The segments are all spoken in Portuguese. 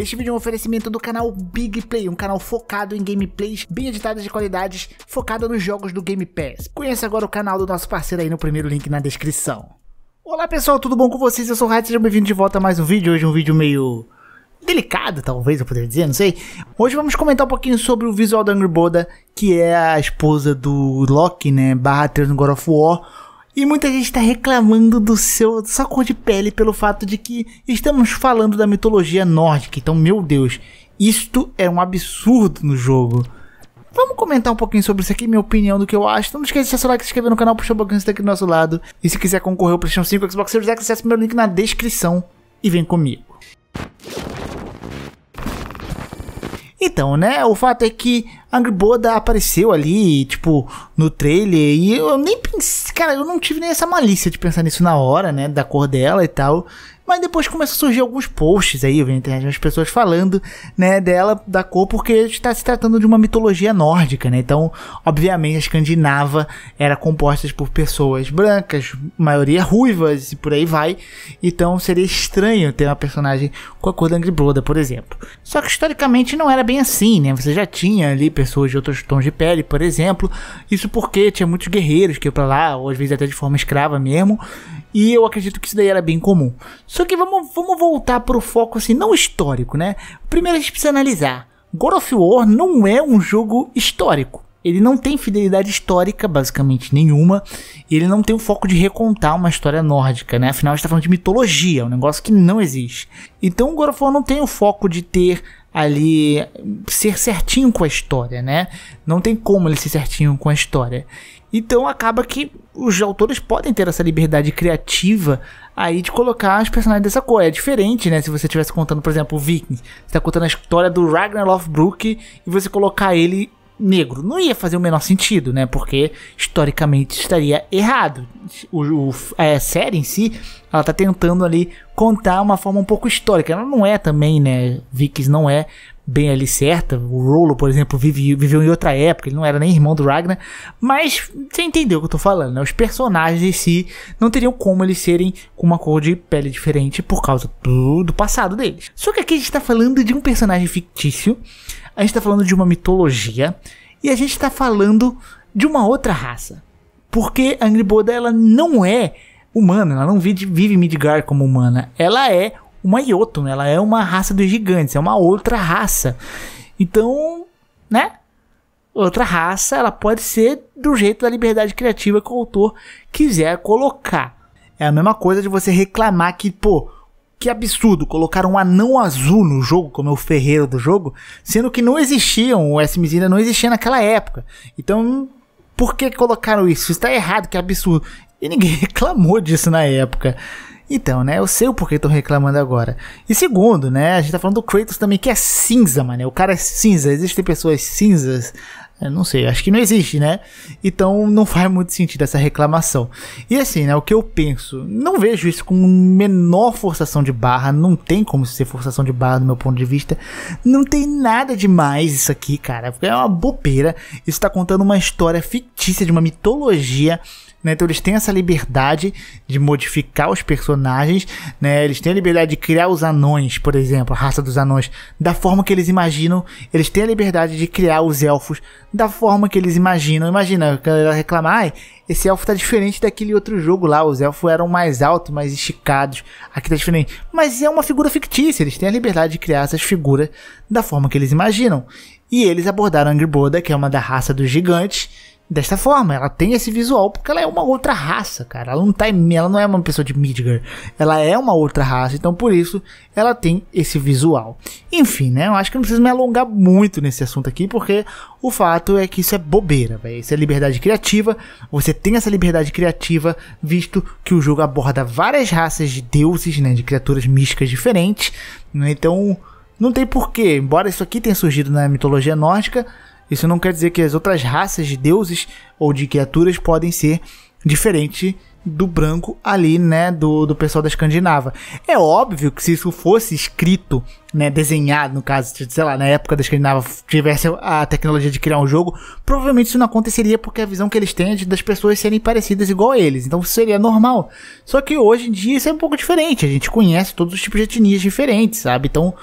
Este vídeo é um oferecimento do canal Big Play, um canal focado em gameplays bem editadas de qualidades, focado nos jogos do Game Pass. Conheça agora o canal do nosso parceiro aí no primeiro link na descrição. Olá pessoal, tudo bom com vocês? Eu sou o Rat, sejam bem-vindos de volta a mais um vídeo. Hoje um vídeo meio delicado, talvez eu poderia dizer, não sei. Hoje vamos comentar um pouquinho sobre o visual da Angry Boda, que é a esposa do Loki, né, barra 3 no God of War e muita gente está reclamando do seu, sua cor de pele pelo fato de que estamos falando da mitologia nórdica. Então, meu Deus, isto é um absurdo no jogo. Vamos comentar um pouquinho sobre isso aqui, minha opinião do que eu acho. Não esqueça de deixar seu like, se inscrever no canal, puxar o botão aqui do nosso lado. E se quiser concorrer ao PlayStation 5 Xbox Series X, acesse meu link na descrição e vem comigo. Então, né, o fato é que Angry Boda apareceu ali, tipo, no trailer, e eu nem pensei, cara, eu não tive nem essa malícia de pensar nisso na hora, né, da cor dela e tal. Mas depois começa a surgir alguns posts aí, as pessoas falando, né, dela, da cor, porque está se tratando de uma mitologia nórdica, né? Então, obviamente, a Escandinava era composta por pessoas brancas, maioria ruivas e por aí vai. Então, seria estranho ter uma personagem com a cor da Angry por exemplo. Só que historicamente não era bem assim, né? Você já tinha ali pessoas de outros tons de pele, por exemplo. Isso porque tinha muitos guerreiros que iam pra lá, ou às vezes até de forma escrava mesmo. E eu acredito que isso daí era bem comum. Só que vamos, vamos voltar para o foco assim, não histórico, né? Primeiro a gente precisa analisar. God of War não é um jogo histórico. Ele não tem fidelidade histórica, basicamente nenhuma. E ele não tem o foco de recontar uma história nórdica, né? Afinal, a gente está falando de mitologia, um negócio que não existe. Então, o God of War não tem o foco de ter ali. ser certinho com a história, né? Não tem como ele ser certinho com a história. Então acaba que os autores podem ter essa liberdade criativa aí de colocar os personagens dessa cor. É diferente, né? Se você estivesse contando, por exemplo, o Vikings, você tá contando a história do Ragnar Lothbrok e você colocar ele negro. Não ia fazer o menor sentido, né? Porque historicamente estaria errado. O, o, a série em si, ela tá tentando ali contar uma forma um pouco histórica. Ela não é também, né? Vikings não é bem ali certa. O Rolo, por exemplo, vive, viveu em outra época, ele não era nem irmão do Ragnar, mas você entendeu o que eu tô falando, né? Os personagens em si não teriam como eles serem com uma cor de pele diferente por causa do, do passado deles. Só que aqui a gente tá falando de um personagem fictício, a gente tá falando de uma mitologia e a gente tá falando de uma outra raça. Porque a Boda, ela não é humana, ela não vive, vive Midgar como humana, ela é uma Yoto, né? ela é uma raça dos gigantes, é uma outra raça. Então, né? Outra raça, ela pode ser do jeito da liberdade criativa que o autor quiser colocar. É a mesma coisa de você reclamar que, pô, que absurdo colocar um anão azul no jogo, como é o ferreiro do jogo, sendo que não existiam, o SMZ ainda não existia naquela época. Então, por que colocaram isso? Isso está errado, que absurdo. E ninguém reclamou disso na época. Então, né, eu sei o porquê tô reclamando agora. E segundo, né, a gente tá falando do Kratos também, que é cinza, mano. O cara é cinza, existem pessoas cinzas. Eu não sei, acho que não existe, né? Então não faz muito sentido essa reclamação. E assim, né, o que eu penso, não vejo isso com menor forçação de barra, não tem como ser forçação de barra do meu ponto de vista. Não tem nada demais isso aqui, cara. É uma bobeira. Isso tá contando uma história fictícia de uma mitologia né? Então eles têm essa liberdade de modificar os personagens, né? Eles têm a liberdade de criar os anões, por exemplo, a raça dos anões, da forma que eles imaginam. Eles têm a liberdade de criar os elfos da forma que eles imaginam. Imagina, a galera reclamar, ah, esse elfo tá diferente daquele outro jogo lá. Os elfos eram mais altos, mais esticados. Aqui tá diferente. Mas é uma figura fictícia, eles têm a liberdade de criar essas figuras da forma que eles imaginam. E eles abordaram Angry Boda, que é uma da raça dos gigantes, desta forma. Ela tem esse visual porque ela é uma outra raça, cara. Ela não, tá, ela não é uma pessoa de Midgar. Ela é uma outra raça, então por isso ela tem esse visual. Enfim, né? Eu acho que não preciso me alongar muito nesse assunto aqui, porque o fato é que isso é bobeira, velho. Isso é liberdade criativa. Você tem essa liberdade criativa, visto que o jogo aborda várias raças de deuses, né? De criaturas místicas diferentes. Né, então. Não tem porquê, embora isso aqui tenha surgido na mitologia nórdica, isso não quer dizer que as outras raças de deuses ou de criaturas podem ser diferentes do branco ali, né, do, do pessoal da Escandinava. É óbvio que se isso fosse escrito, né, desenhado, no caso, sei lá, na época da Escandinava tivesse a tecnologia de criar um jogo, provavelmente isso não aconteceria porque a visão que eles têm é de, das pessoas serem parecidas igual a eles, então isso seria normal. Só que hoje em dia isso é um pouco diferente, a gente conhece todos os tipos de etnias diferentes, sabe? Então,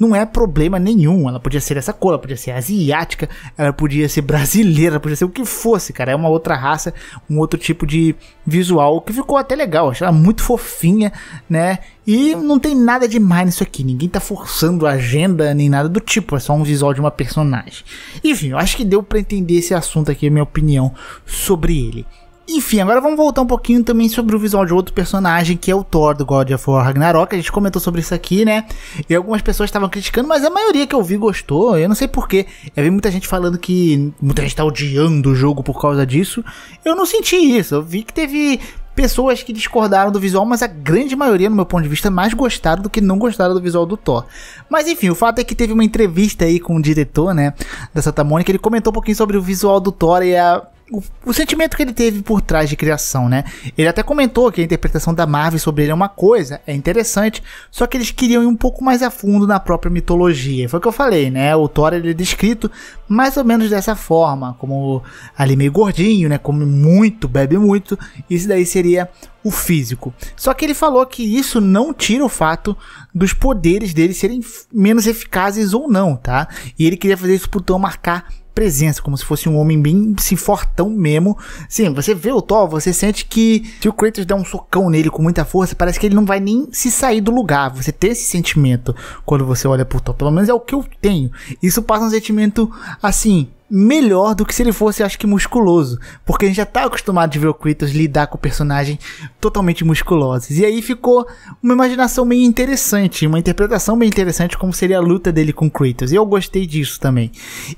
não é problema nenhum. Ela podia ser essa cor, ela podia ser asiática, ela podia ser brasileira, ela podia ser o que fosse, cara. É uma outra raça, um outro tipo de visual que ficou até legal. Achei ela muito fofinha, né? E não tem nada demais nisso aqui. Ninguém tá forçando a agenda nem nada do tipo. É só um visual de uma personagem. Enfim, eu acho que deu para entender esse assunto aqui, a minha opinião sobre ele. Enfim, agora vamos voltar um pouquinho também sobre o visual de outro personagem, que é o Thor do God of War Ragnarok. A gente comentou sobre isso aqui, né? E algumas pessoas estavam criticando, mas a maioria que eu vi gostou. Eu não sei porquê. Eu vi muita gente falando que muita gente tá odiando o jogo por causa disso. Eu não senti isso. Eu vi que teve pessoas que discordaram do visual, mas a grande maioria, no meu ponto de vista, mais gostaram do que não gostaram do visual do Thor. Mas enfim, o fato é que teve uma entrevista aí com o diretor, né, da Santa Mônica, ele comentou um pouquinho sobre o visual do Thor e a o, o, sentimento que ele teve por trás de criação, né? Ele até comentou que a interpretação da Marvel sobre ele é uma coisa, é interessante, só que eles queriam ir um pouco mais a fundo na própria mitologia. Foi o que eu falei, né? O Thor ele é descrito mais ou menos dessa forma, como ali meio gordinho, né? Come muito, bebe muito. Isso daí seria o físico. Só que ele falou que isso não tira o fato dos poderes dele serem menos eficazes ou não, tá? E ele queria fazer isso pro Thor marcar presença, como se fosse um homem bem se assim, fortão mesmo. Sim, você vê o Thor, você sente que se o Kratos der um socão nele com muita força, parece que ele não vai nem se sair do lugar. Você tem esse sentimento quando você olha pro Thor, pelo menos é o que eu tenho. Isso passa um sentimento assim, melhor do que se ele fosse, acho que, musculoso. Porque a gente já tá acostumado de ver o Kratos lidar com personagens totalmente musculosos. E aí ficou uma imaginação meio interessante, uma interpretação bem interessante como seria a luta dele com Kratos. E eu gostei disso também.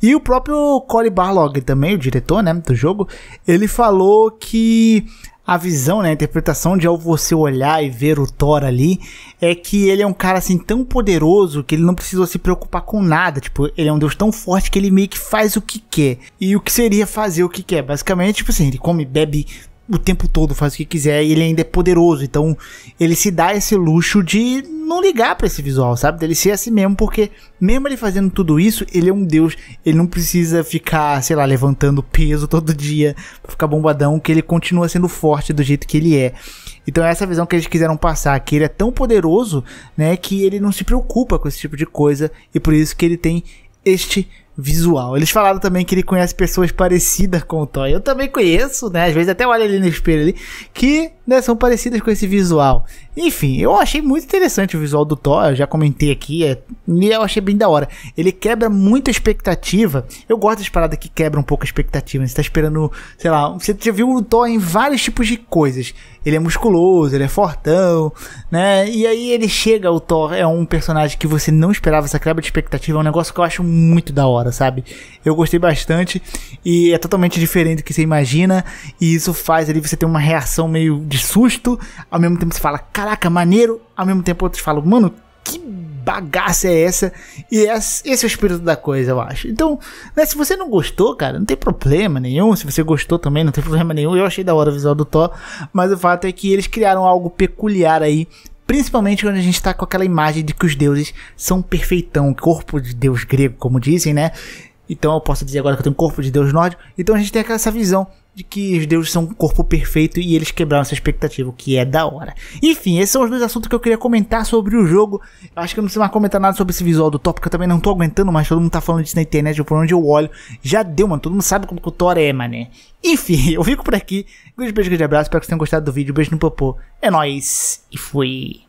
E o próprio Cole Barlog também, o diretor, né, do jogo, ele falou que a visão, né, a interpretação de ao você olhar e ver o Thor ali, é que ele é um cara assim tão poderoso que ele não precisou se preocupar com nada, tipo, ele é um deus tão forte que ele meio que faz o que quer. E o que seria fazer o que quer? Basicamente, tipo assim, ele come, bebe o tempo todo, faz o que quiser, e ele ainda é poderoso. Então, ele se dá esse luxo de não ligar para esse visual, sabe? Dele ser assim mesmo, porque mesmo ele fazendo tudo isso, ele é um deus. Ele não precisa ficar, sei lá, levantando peso todo dia pra ficar bombadão, que ele continua sendo forte do jeito que ele é. Então é essa visão que eles quiseram passar, que ele é tão poderoso, né, que ele não se preocupa com esse tipo de coisa, e por isso que ele tem este visual. Eles falaram também que ele conhece pessoas parecidas com o Toy. Eu também conheço, né? Às vezes até olho ali no espelho ali, que né, são parecidas com esse visual. Enfim, eu achei muito interessante o visual do Thor, eu já comentei aqui, é, e eu achei bem da hora. Ele quebra muita expectativa. Eu gosto das paradas que quebram um pouco a expectativa. Né? Você tá esperando, sei lá, você já viu o Thor em vários tipos de coisas. Ele é musculoso, ele é fortão, né? E aí ele chega, o Thor é um personagem que você não esperava, essa quebra de expectativa é um negócio que eu acho muito da hora, sabe? Eu gostei bastante e é totalmente diferente do que você imagina, e isso faz ali você ter uma reação meio de susto, ao mesmo tempo você fala, caraca, maneiro, ao mesmo tempo outros falam, mano, que bagaça é essa? E é esse é o espírito da coisa, eu acho. Então, né, se você não gostou, cara, não tem problema nenhum. Se você gostou também, não tem problema nenhum. Eu achei da hora o visual do Thor, mas o fato é que eles criaram algo peculiar aí Principalmente quando a gente está com aquela imagem de que os deuses são perfeitão, corpo de deus grego, como dizem, né? Então eu posso dizer agora que eu tenho um corpo de deus nórdico. Então a gente tem essa visão de que os deuses são um corpo perfeito e eles quebraram essa expectativa, o que é da hora. Enfim, esses são os dois assuntos que eu queria comentar sobre o jogo. Acho que eu não preciso mais comentar nada sobre esse visual do top, porque eu também não tô aguentando mais. Todo mundo tá falando disso na internet, por onde eu olho. Já deu, mano. Todo mundo sabe como que o Thor é, mané. Enfim, eu fico por aqui. Um grande beijo, grande abraço. Espero que vocês tenham gostado do vídeo. Um beijo no popô. É nóis. E fui.